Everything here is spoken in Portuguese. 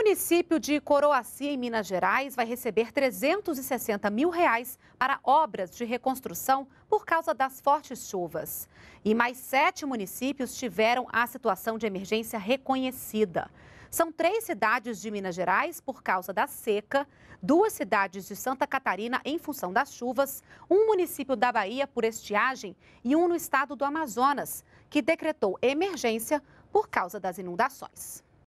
O município de Coroaci, em Minas Gerais, vai receber 360 mil reais para obras de reconstrução por causa das fortes chuvas. E mais sete municípios tiveram a situação de emergência reconhecida. São três cidades de Minas Gerais por causa da seca, duas cidades de Santa Catarina em função das chuvas, um município da Bahia por estiagem e um no estado do Amazonas, que decretou emergência por causa das inundações.